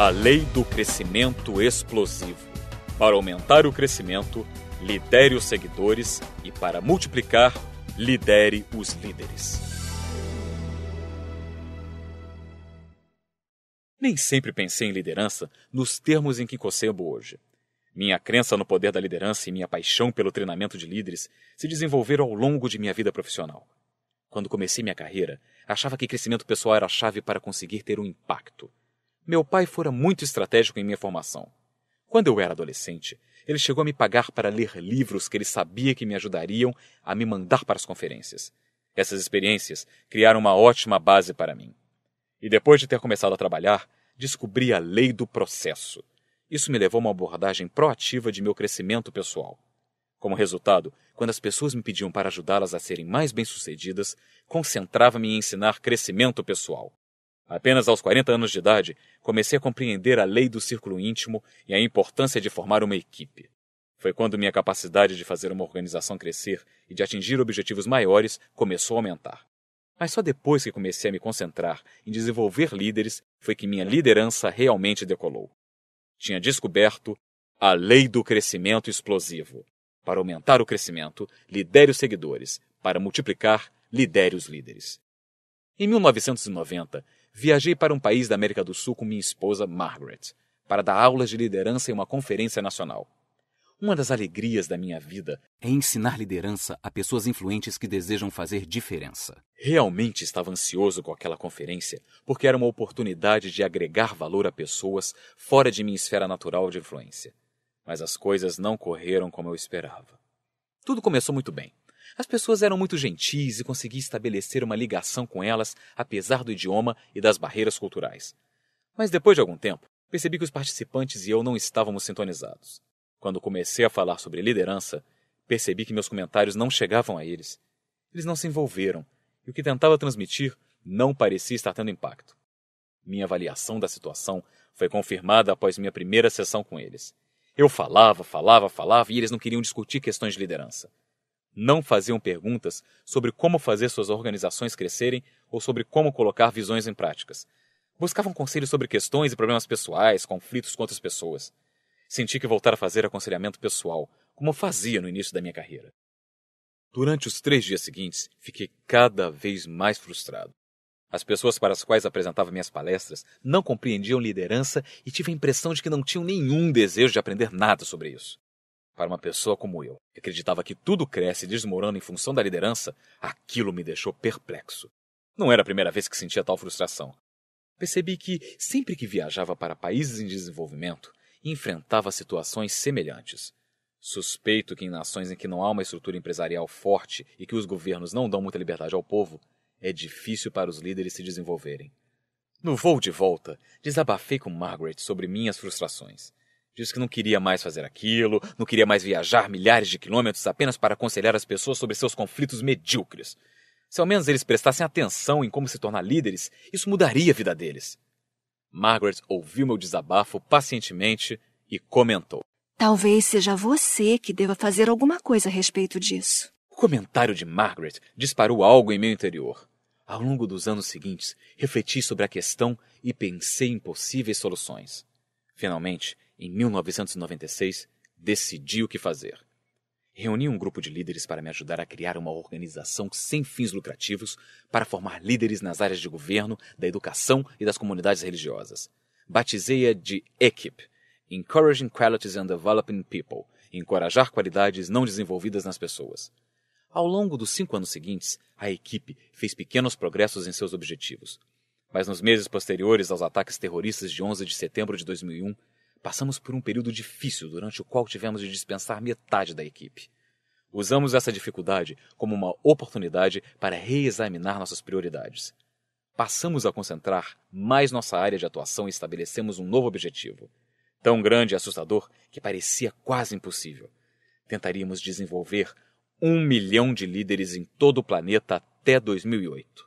A lei do crescimento explosivo. Para aumentar o crescimento, lidere os seguidores e para multiplicar, lidere os líderes. Nem sempre pensei em liderança nos termos em que concebo hoje. Minha crença no poder da liderança e minha paixão pelo treinamento de líderes se desenvolveram ao longo de minha vida profissional. Quando comecei minha carreira, achava que crescimento pessoal era a chave para conseguir ter um impacto. Meu pai fora muito estratégico em minha formação. Quando eu era adolescente, ele chegou a me pagar para ler livros que ele sabia que me ajudariam a me mandar para as conferências. Essas experiências criaram uma ótima base para mim. E depois de ter começado a trabalhar, descobri a lei do processo. Isso me levou a uma abordagem proativa de meu crescimento pessoal. Como resultado, quando as pessoas me pediam para ajudá-las a serem mais bem-sucedidas, concentrava-me em ensinar crescimento pessoal. Apenas aos 40 anos de idade, comecei a compreender a lei do círculo íntimo e a importância de formar uma equipe. Foi quando minha capacidade de fazer uma organização crescer e de atingir objetivos maiores começou a aumentar. Mas só depois que comecei a me concentrar em desenvolver líderes foi que minha liderança realmente decolou. Tinha descoberto a lei do crescimento explosivo. Para aumentar o crescimento, lidere os seguidores. Para multiplicar, lidere os líderes. Em 1990, viajei para um país da América do Sul com minha esposa Margaret, para dar aulas de liderança em uma conferência nacional. Uma das alegrias da minha vida é ensinar liderança a pessoas influentes que desejam fazer diferença. Realmente estava ansioso com aquela conferência, porque era uma oportunidade de agregar valor a pessoas fora de minha esfera natural de influência. Mas as coisas não correram como eu esperava. Tudo começou muito bem. As pessoas eram muito gentis e consegui estabelecer uma ligação com elas, apesar do idioma e das barreiras culturais. Mas depois de algum tempo, percebi que os participantes e eu não estávamos sintonizados. Quando comecei a falar sobre liderança, percebi que meus comentários não chegavam a eles. Eles não se envolveram, e o que tentava transmitir não parecia estar tendo impacto. Minha avaliação da situação foi confirmada após minha primeira sessão com eles. Eu falava, falava, falava e eles não queriam discutir questões de liderança. Não faziam perguntas sobre como fazer suas organizações crescerem ou sobre como colocar visões em práticas. Buscavam conselhos sobre questões e problemas pessoais, conflitos com outras pessoas. Senti que voltar a fazer aconselhamento pessoal, como fazia no início da minha carreira. Durante os três dias seguintes, fiquei cada vez mais frustrado. As pessoas para as quais apresentava minhas palestras não compreendiam liderança e tive a impressão de que não tinham nenhum desejo de aprender nada sobre isso. Para uma pessoa como eu, que acreditava que tudo cresce desmoronando em função da liderança, aquilo me deixou perplexo. Não era a primeira vez que sentia tal frustração. Percebi que, sempre que viajava para países em desenvolvimento, enfrentava situações semelhantes. Suspeito que em nações em que não há uma estrutura empresarial forte e que os governos não dão muita liberdade ao povo, é difícil para os líderes se desenvolverem. No voo de volta, desabafei com Margaret sobre minhas frustrações. Disse que não queria mais fazer aquilo, não queria mais viajar milhares de quilômetros apenas para aconselhar as pessoas sobre seus conflitos medíocres. Se ao menos eles prestassem atenção em como se tornar líderes, isso mudaria a vida deles. Margaret ouviu meu desabafo pacientemente e comentou: Talvez seja você que deva fazer alguma coisa a respeito disso. O comentário de Margaret disparou algo em meu interior. Ao longo dos anos seguintes, refleti sobre a questão e pensei em possíveis soluções. Finalmente, em 1996, decidi o que fazer. Reuni um grupo de líderes para me ajudar a criar uma organização sem fins lucrativos para formar líderes nas áreas de governo, da educação e das comunidades religiosas. Batizei-a de EQIP Encouraging Qualities and Developing People encorajar qualidades não desenvolvidas nas pessoas. Ao longo dos cinco anos seguintes, a equipe fez pequenos progressos em seus objetivos. Mas nos meses posteriores aos ataques terroristas de 11 de setembro de 2001, Passamos por um período difícil durante o qual tivemos de dispensar metade da equipe. Usamos essa dificuldade como uma oportunidade para reexaminar nossas prioridades. Passamos a concentrar mais nossa área de atuação e estabelecemos um novo objetivo. Tão grande e assustador que parecia quase impossível. Tentaríamos desenvolver um milhão de líderes em todo o planeta até 2008.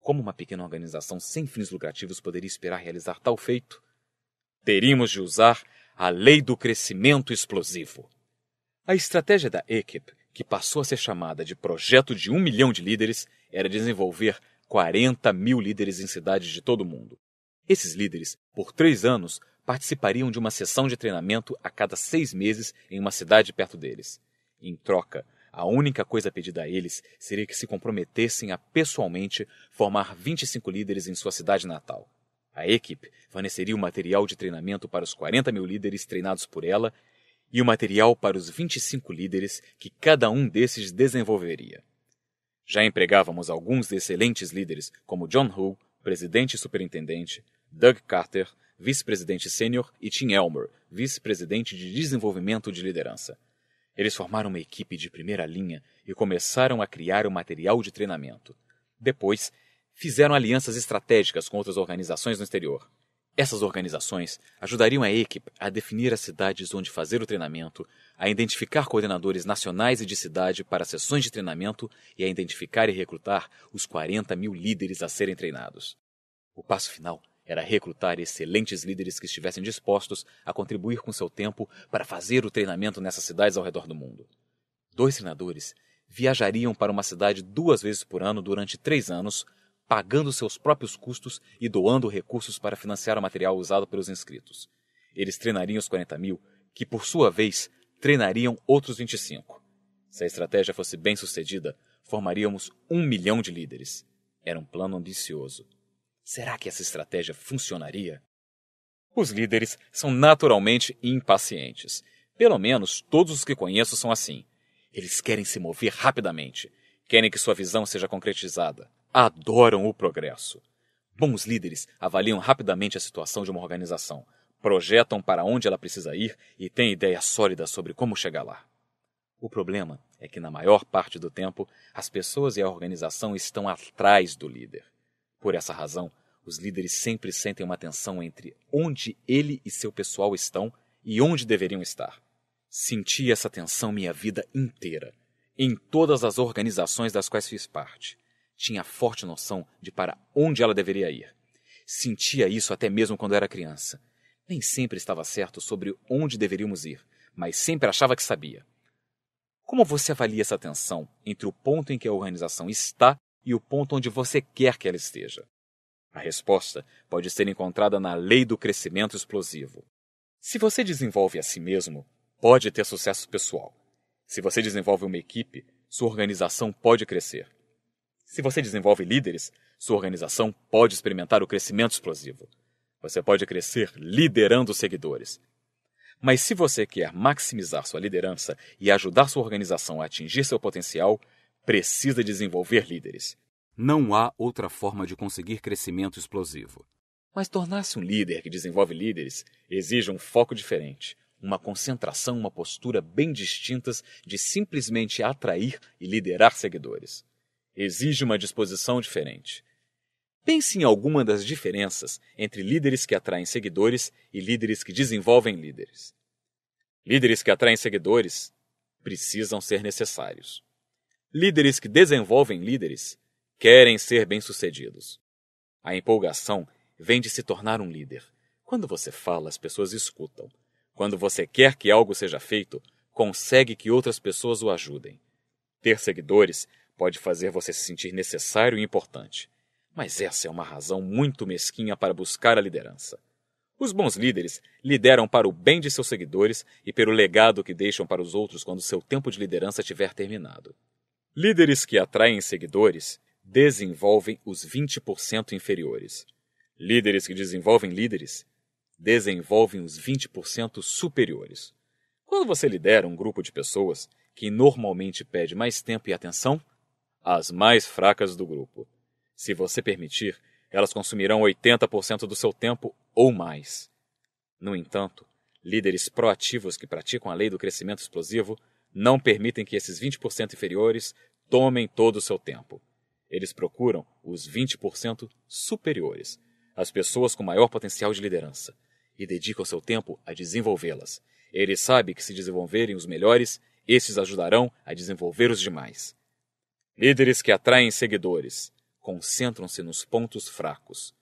Como uma pequena organização sem fins lucrativos poderia esperar realizar tal feito? teríamos de usar a lei do crescimento explosivo. A estratégia da EQIP, que passou a ser chamada de Projeto de 1 milhão de líderes, era desenvolver 40 mil líderes em cidades de todo o mundo. Esses líderes, por três anos, participariam de uma sessão de treinamento a cada seis meses em uma cidade perto deles. Em troca, a única coisa pedida a eles seria que se comprometessem a pessoalmente formar 25 líderes em sua cidade natal. A equipe forneceria o material de treinamento para os 40 mil líderes treinados por ela e o material para os 25 líderes que cada um desses desenvolveria. Já empregávamos alguns excelentes líderes, como John Hull, presidente e superintendente, Doug Carter, vice-presidente sênior, e Tim Elmer, vice-presidente de desenvolvimento de liderança. Eles formaram uma equipe de primeira linha e começaram a criar o material de treinamento. Depois, fizeram alianças estratégicas com outras organizações no exterior. Essas organizações ajudariam a equipe a definir as cidades onde fazer o treinamento, a identificar coordenadores nacionais e de cidade para sessões de treinamento e a identificar e recrutar os 40 mil líderes a serem treinados. O passo final era recrutar excelentes líderes que estivessem dispostos a contribuir com seu tempo para fazer o treinamento nessas cidades ao redor do mundo. Dois treinadores viajariam para uma cidade duas vezes por ano durante três anos pagando seus próprios custos e doando recursos para financiar o material usado pelos inscritos. Eles treinariam os 40 mil, que por sua vez treinariam outros 25. Se a estratégia fosse bem sucedida, formaríamos um milhão de líderes. Era um plano ambicioso. Será que essa estratégia funcionaria? Os líderes são naturalmente impacientes. Pelo menos todos os que conheço são assim. Eles querem se mover rapidamente, querem que sua visão seja concretizada adoram o progresso. Bons líderes avaliam rapidamente a situação de uma organização, projetam para onde ela precisa ir e têm ideias sólidas sobre como chegar lá. O problema é que, na maior parte do tempo, as pessoas e a organização estão atrás do líder. Por essa razão, os líderes sempre sentem uma tensão entre onde ele e seu pessoal estão e onde deveriam estar. Senti essa tensão minha vida inteira, em todas as organizações das quais fiz parte tinha forte noção de para onde ela deveria ir. Sentia isso até mesmo quando era criança. Nem sempre estava certo sobre onde deveríamos ir, mas sempre achava que sabia. Como você avalia essa tensão entre o ponto em que a organização está e o ponto onde você quer que ela esteja? A resposta pode ser encontrada na lei do crescimento explosivo. Se você desenvolve a si mesmo, pode ter sucesso pessoal. Se você desenvolve uma equipe, sua organização pode crescer. Se você desenvolve líderes, sua organização pode experimentar o crescimento explosivo. Você pode crescer liderando seguidores. Mas se você quer maximizar sua liderança e ajudar sua organização a atingir seu potencial, precisa desenvolver líderes. Não há outra forma de conseguir crescimento explosivo. Mas tornar-se um líder que desenvolve líderes exige um foco diferente, uma concentração, uma postura bem distintas de simplesmente atrair e liderar seguidores exige uma disposição diferente. Pense em alguma das diferenças entre líderes que atraem seguidores e líderes que desenvolvem líderes. Líderes que atraem seguidores precisam ser necessários. Líderes que desenvolvem líderes querem ser bem-sucedidos. A empolgação vem de se tornar um líder. Quando você fala, as pessoas escutam. Quando você quer que algo seja feito, consegue que outras pessoas o ajudem. Ter seguidores pode fazer você se sentir necessário e importante. Mas essa é uma razão muito mesquinha para buscar a liderança. Os bons líderes lideram para o bem de seus seguidores e pelo legado que deixam para os outros quando seu tempo de liderança tiver terminado. Líderes que atraem seguidores desenvolvem os 20% inferiores. Líderes que desenvolvem líderes desenvolvem os 20% superiores. Quando você lidera um grupo de pessoas que normalmente pede mais tempo e atenção, as mais fracas do grupo. Se você permitir, elas consumirão 80% do seu tempo ou mais. No entanto, líderes proativos que praticam a lei do crescimento explosivo não permitem que esses 20% inferiores tomem todo o seu tempo. Eles procuram os 20% superiores, as pessoas com maior potencial de liderança, e dedicam seu tempo a desenvolvê-las. Ele sabe que se desenvolverem os melhores, esses ajudarão a desenvolver os demais. Líderes que atraem seguidores, concentram-se nos pontos fracos.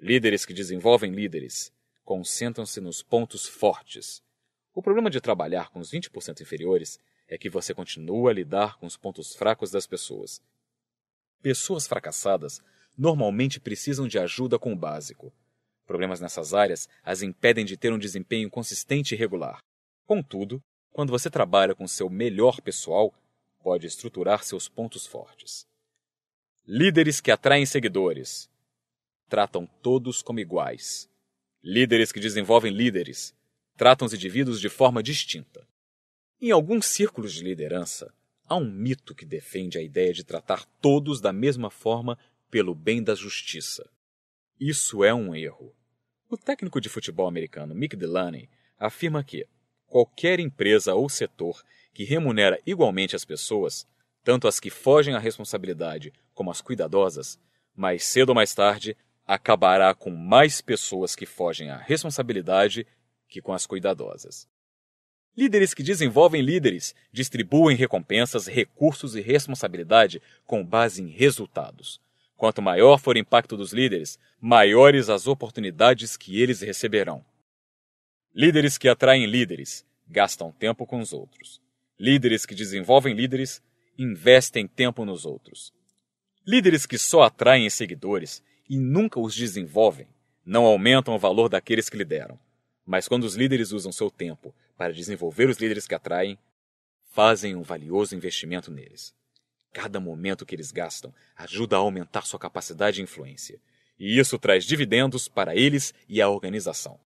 Líderes que desenvolvem líderes, concentram-se nos pontos fortes. O problema de trabalhar com os 20% inferiores é que você continua a lidar com os pontos fracos das pessoas. Pessoas fracassadas normalmente precisam de ajuda com o básico. Problemas nessas áreas as impedem de ter um desempenho consistente e regular. Contudo, quando você trabalha com seu melhor pessoal, pode estruturar seus pontos fortes. Líderes que atraem seguidores. Tratam todos como iguais. Líderes que desenvolvem líderes. Tratam os indivíduos de forma distinta. Em alguns círculos de liderança, há um mito que defende a ideia de tratar todos da mesma forma pelo bem da justiça. Isso é um erro. O técnico de futebol americano Mick Delaney afirma que qualquer empresa ou setor que remunera igualmente as pessoas, tanto as que fogem à responsabilidade como as cuidadosas, mais cedo ou mais tarde acabará com mais pessoas que fogem à responsabilidade que com as cuidadosas. Líderes que desenvolvem líderes distribuem recompensas, recursos e responsabilidade com base em resultados. Quanto maior for o impacto dos líderes, maiores as oportunidades que eles receberão. Líderes que atraem líderes gastam tempo com os outros. Líderes que desenvolvem líderes investem tempo nos outros. Líderes que só atraem seguidores e nunca os desenvolvem não aumentam o valor daqueles que lideram. Mas quando os líderes usam seu tempo para desenvolver os líderes que atraem, fazem um valioso investimento neles. Cada momento que eles gastam ajuda a aumentar sua capacidade de influência, e isso traz dividendos para eles e a organização.